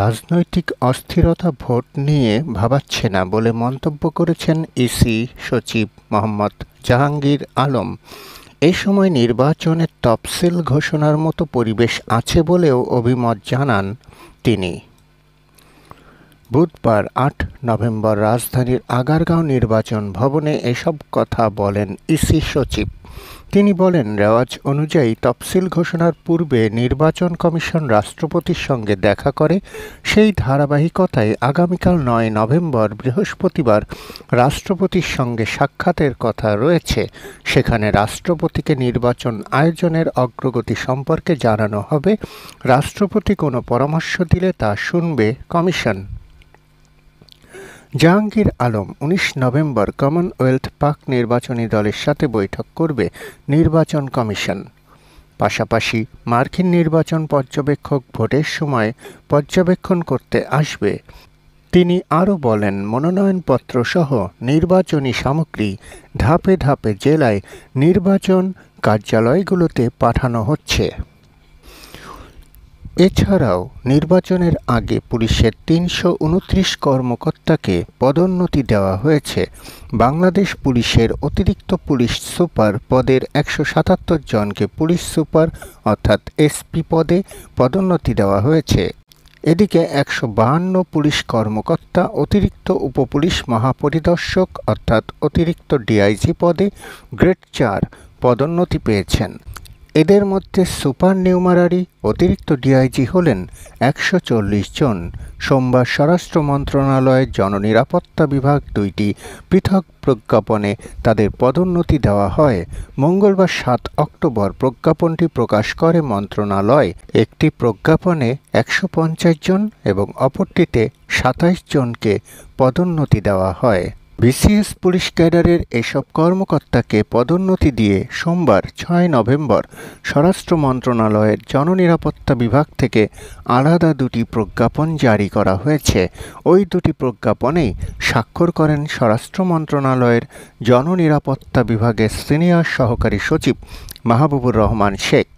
রাজনৈতিক অস্থিরতা ভোট নিয়ে ভাবাচ্ছে না বলে মন্তব্য করেছেন ইসি সচিব মোহাম্মদ জাহাঙ্গীর আলম এ সময় নির্বাচনের তফসিল ঘোষণার মতো পরিবেশ আছে বলেও অভিমত জানান তিনি বুধবার আট নভেম্বর রাজধানীর আগারগাঁও নির্বাচন ভবনে এসব কথা বলেন ইসি সচিব তিনি বলেন রেওয়াজ অনুযায়ী তফসিল ঘোষণার পূর্বে নির্বাচন কমিশন রাষ্ট্রপতির সঙ্গে দেখা করে সেই ধারাবাহিকতায় আগামীকাল নয় নভেম্বর বৃহস্পতিবার রাষ্ট্রপতির সঙ্গে সাক্ষাতের কথা রয়েছে সেখানে রাষ্ট্রপতিকে নির্বাচন আয়োজনের অগ্রগতি সম্পর্কে জানানো হবে রাষ্ট্রপতি কোনো পরামর্শ দিলে তা শুনবে কমিশন জাহাঙ্গীর আলম উনিশ নভেম্বর কমনওয়েলথ পাক নির্বাচনী দলের সাথে বৈঠক করবে নির্বাচন কমিশন পাশাপাশি মার্কিন নির্বাচন পর্যবেক্ষক ভোটের সময় পর্যবেক্ষণ করতে আসবে তিনি আরও বলেন মনোনয়নপত্রসহ নির্বাচনী সামগ্রী ধাপে ধাপে জেলায় নির্বাচন কার্যালয়গুলোতে পাঠানো হচ্ছে এছাড়াও নির্বাচনের আগে পুলিশের তিনশো উনত্রিশ কর্মকর্তাকে পদোন্নতি দেওয়া হয়েছে বাংলাদেশ পুলিশের অতিরিক্ত পুলিশ সুপার পদের একশো সাতাত্তর জনকে পুলিশ সুপার অর্থাৎ এসপি পদে পদোন্নতি দেওয়া হয়েছে এদিকে একশো বাহান্ন পুলিশ কর্মকর্তা অতিরিক্ত উপপুলিশ মহাপরিদর্শক অর্থাৎ অতিরিক্ত ডিআইজি পদে গ্রেড চার পদোন্নতি পেয়েছেন এদের মধ্যে সুপার নিউমারারি অতিরিক্ত ডিআইজি হলেন একশো চল্লিশ জন সোমবার স্বরাষ্ট্র মন্ত্রণালয়ের জননিরাপত্তা বিভাগ দুইটি পৃথক প্রজ্ঞাপনে তাদের পদোন্নতি দেওয়া হয় মঙ্গলবার সাত অক্টোবর প্রজ্ঞাপনটি প্রকাশ করে মন্ত্রণালয় একটি প্রজ্ঞাপনে একশো পঞ্চাশ জন এবং অপরটিতে সাতাইশ জনকে পদোন্নতি দেওয়া হয় বিসিএস পুলিশ ক্যাডারের এসব কর্মকর্তাকে পদোন্নতি দিয়ে সোমবার ছয় নভেম্বর স্বরাষ্ট্র মন্ত্রণালয়ের জননিরাপত্তা বিভাগ থেকে আলাদা দুটি প্রজ্ঞাপন জারি করা হয়েছে ওই দুটি প্রজ্ঞাপনেই স্বাক্ষর করেন স্বরাষ্ট্র মন্ত্রণালয়ের জননিরাপত্তা বিভাগের সিনিয়র সহকারী সচিব মাহবুবুর রহমান শেখ